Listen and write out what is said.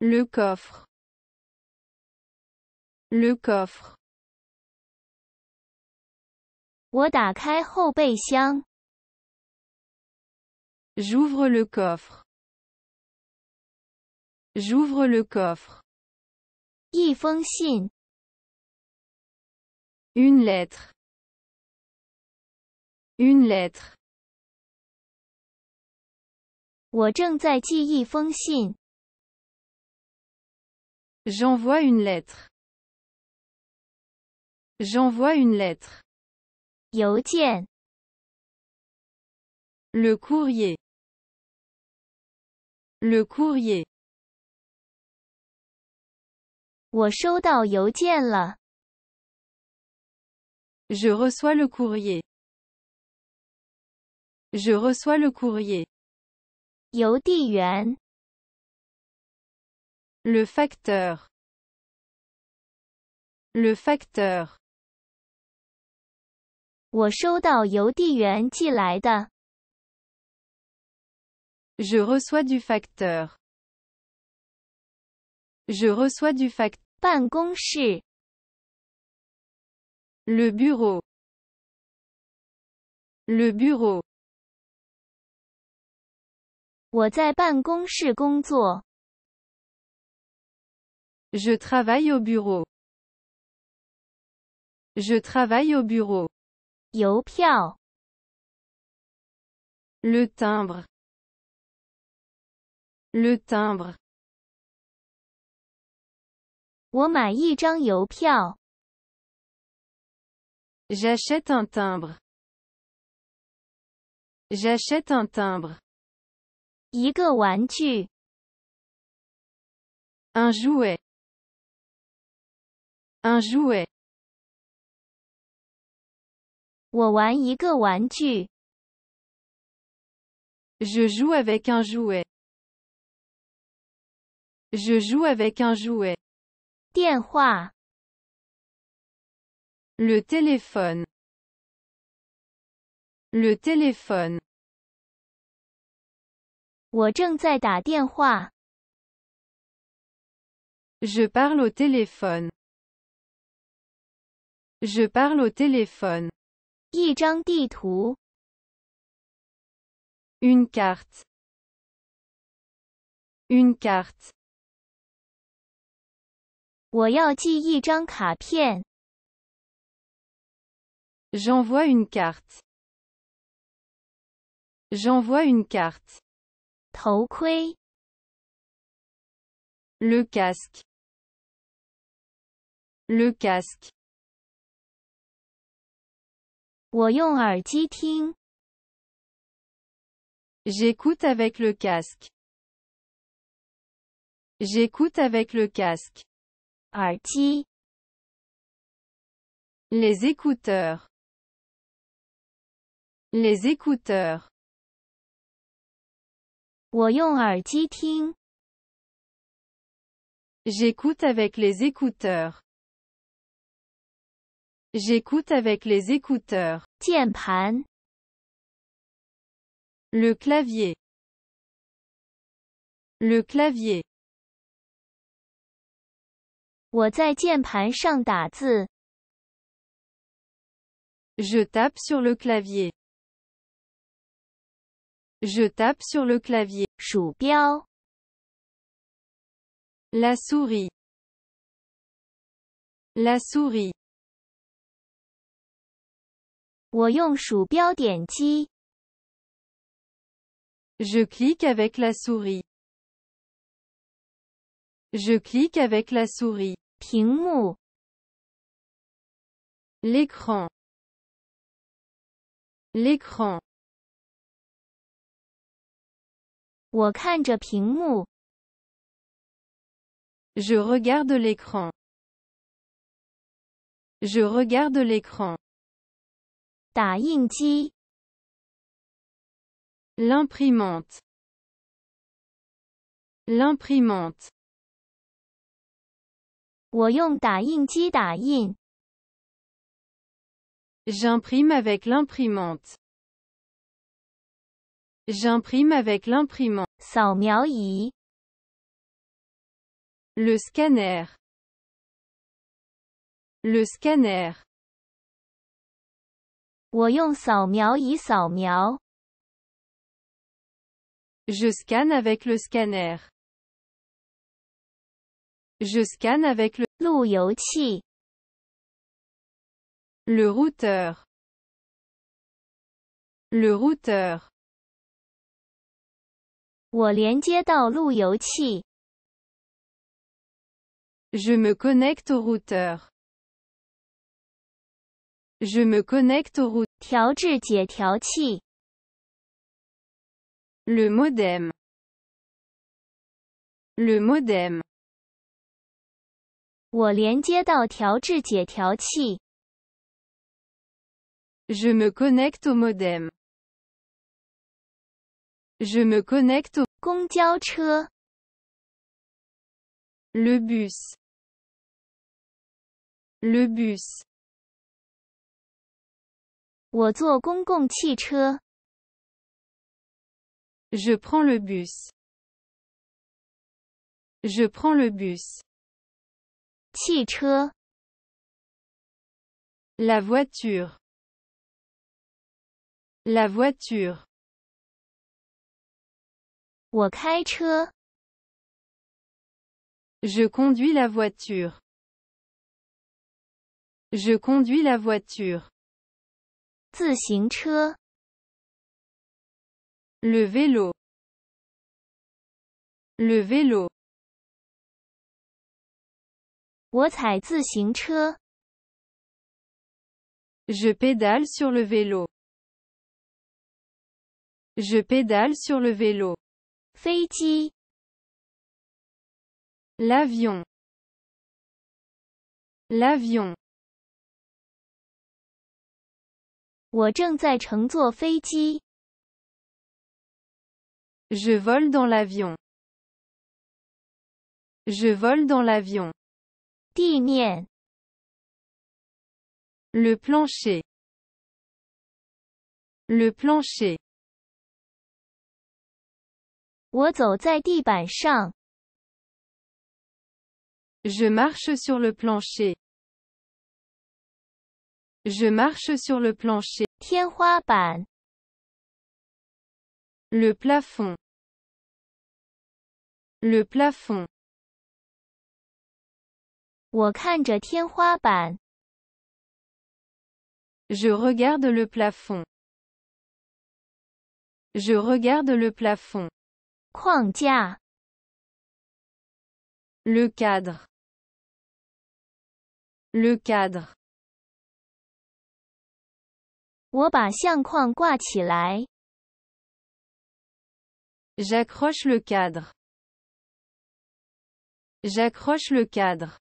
Le coffre le coffre J'ouvre le coffre. J'ouvre le coffre. Une lettre. Une lettre. J'envoie une lettre. J'envoie une lettre. Le courrier. Le courrier. Je reçois le courrier. Je reçois le courrier. 邮递员，le facteur，le facteur，我收到邮递员寄来的。je reçois du facteur，je reçois du facteur。办公室，le bureau，le bureau。我在办公室工作。Je travaille au bureau. Je travaille au bureau. 邮票。Le timbre. Le timbre. 我买一张邮票。J'achète un timbre. J'achète un timbre. Un jouet, un jouet. Je joue avec un jouet, je joue avec un jouet. 电话 le téléphone, le téléphone. Je parle au téléphone. Je parle au téléphone. Une carte. Une carte. J'envoie une carte. J'envoie une carte. Le casque. Le casque. J'écoute avec le casque. J'écoute avec le casque. Les écouteurs. Les écouteurs. J'écoute avec les écouteurs. J'écoute avec les écouteurs. Le clavier. Le clavier. Je tape sur le clavier. Je tape sur le clavier. 鼠标. La souris. La souris. Je clique avec la souris. Je clique avec la souris. 屏幕. L'écran. L'écran. Je regarde l'écran. Je regarde l'écran. 打印机。L'imprimante. L'imprimante. L'imprimante. J'imprime avec l'imprimante. J'imprime avec l'imprimant. Yi. Le scanner. Le scanner. Je scanne avec le scanner. Je scanne avec le le routeur. Le routeur. 我连接到路由器。Je me connecte au routeur. Je me connecte au route. 调制解调器。Le modem. Le modem. 我连接到调制解调器。Je me connecte au modem. Je me connecte au 公交车 le bus le bus je prends le bus je prends le bus la voiture la voiture je conduis la voiture. Je conduis la voiture. Le vélo. Le vélo. Je pédale sur le vélo. Je pédale sur le vélo. 飞机 l'avion l'avion 我正在乘坐飞机 je vole dans l'avion je vole dans l'avion 地面 le plancher le plancher je marche sur le plancher. Je marche sur le plancher. Le plafond. Le plafond. Je regarde le plafond. Je regarde le plafond. Le cadre le cadre 我把相框挂起来 J'accroche le cadre. J'accroche le cadre.